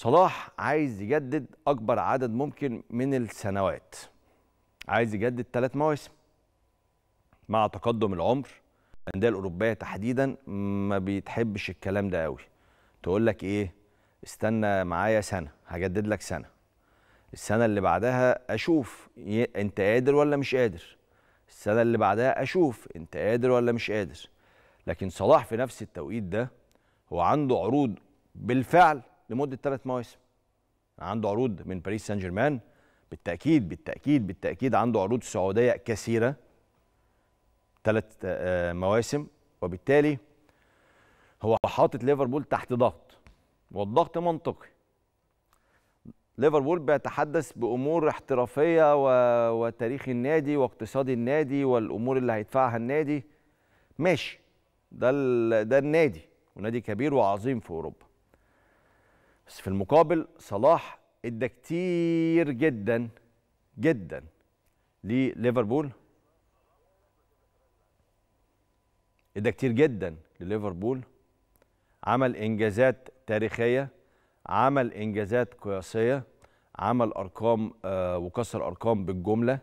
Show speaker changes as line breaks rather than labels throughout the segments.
صلاح عايز يجدد اكبر عدد ممكن من السنوات عايز يجدد ثلاث مواسم مع تقدم العمر الانديه الاوروبيه تحديدا ما بيتحبش الكلام ده قوي تقول لك ايه استنى معايا سنه هجدد لك سنه السنه اللي بعدها اشوف انت قادر ولا مش قادر السنه اللي بعدها اشوف انت قادر ولا مش قادر لكن صلاح في نفس التوقيت ده هو عنده عروض بالفعل لمده ثلاث مواسم عنده عروض من باريس سان جيرمان بالتاكيد بالتاكيد بالتاكيد عنده عروض سعوديه كثيره ثلاث آه، آه، مواسم وبالتالي هو حاطط ليفربول تحت ضغط والضغط منطقي ليفربول بيتحدث بامور احترافيه و... وتاريخ النادي واقتصاد النادي والامور اللي هيدفعها النادي ماشي ده ال... ده النادي ونادي كبير وعظيم في اوروبا بس في المقابل صلاح ادى كتير جدا جدا لليفربول ادى كتير جدا لليفربول عمل انجازات تاريخيه عمل انجازات قياسيه عمل ارقام آه، وكسر ارقام بالجمله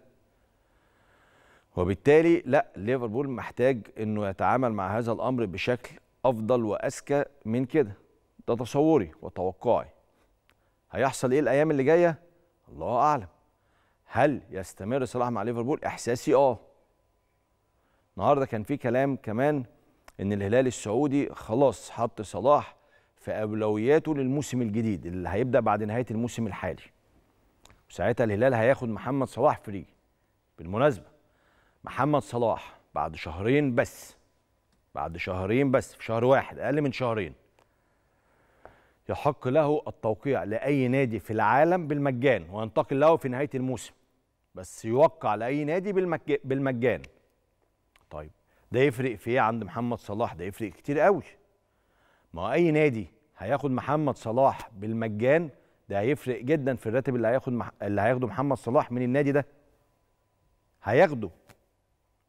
وبالتالي لا ليفربول محتاج انه يتعامل مع هذا الامر بشكل افضل واذكى من كده ده تصوري وتوقعي هيحصل ايه الايام اللي جايه الله اعلم هل يستمر صلاح مع ليفربول احساسي اه النهارده كان في كلام كمان ان الهلال السعودي خلاص حط صلاح في اولوياته للموسم الجديد اللي هيبدا بعد نهايه الموسم الحالي وساعتها الهلال هياخد محمد صلاح فري بالمناسبه محمد صلاح بعد شهرين بس بعد شهرين بس في شهر واحد اقل من شهرين يحق له التوقيع لأي نادي في العالم بالمجان وينتقل له في نهاية الموسم بس يوقع لأي نادي بالمج... بالمجان طيب ده يفرق في ايه عند محمد صلاح ده يفرق كتير قوي ما هو أي نادي هياخد محمد صلاح بالمجان ده هيفرق جدا في الراتب اللي هياخد مح... اللي هياخده محمد صلاح من النادي ده هياخده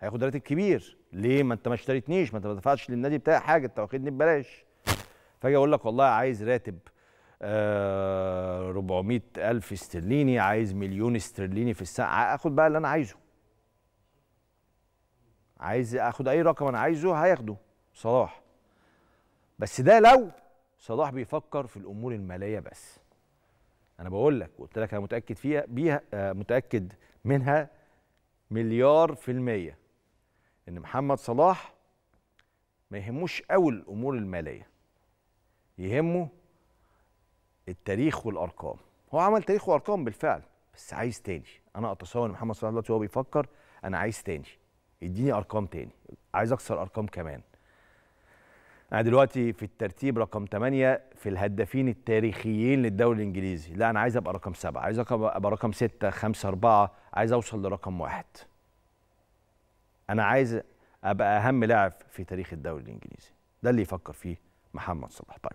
هياخد راتب كبير ليه ما انت ما اشتريتنيش ما انت ما دفعتش للنادي بتاعي حاجه انت واخدني ببلاش فاجي اقول لك والله عايز راتب آه 400 ألف استرليني عايز مليون استرليني في الساعة اخد بقى اللي أنا عايزه عايز اخد أي رقم أنا عايزه هياخده صلاح بس ده لو صلاح بيفكر في الأمور المالية بس أنا بقول لك قلت لك أنا متأكد فيها بيها آه متأكد منها مليار في المية إن محمد صلاح ما يهموش قوي الأمور المالية يهمه التاريخ والارقام هو عمل تاريخ وارقام بالفعل بس عايز تاني انا اتصور ان محمد صلاح دلوقتي وهو بيفكر انا عايز تاني اديني ارقام تاني عايز اكسر ارقام كمان انا دلوقتي في الترتيب رقم 8 في الهدافين التاريخيين للدوري الانجليزي لا انا عايز ابقى رقم 7 عايز ابقى رقم 6 5 4 عايز اوصل لرقم واحد انا عايز ابقى اهم لاعب في تاريخ الدوري الانجليزي ده اللي يفكر فيه محمد صلاح طيب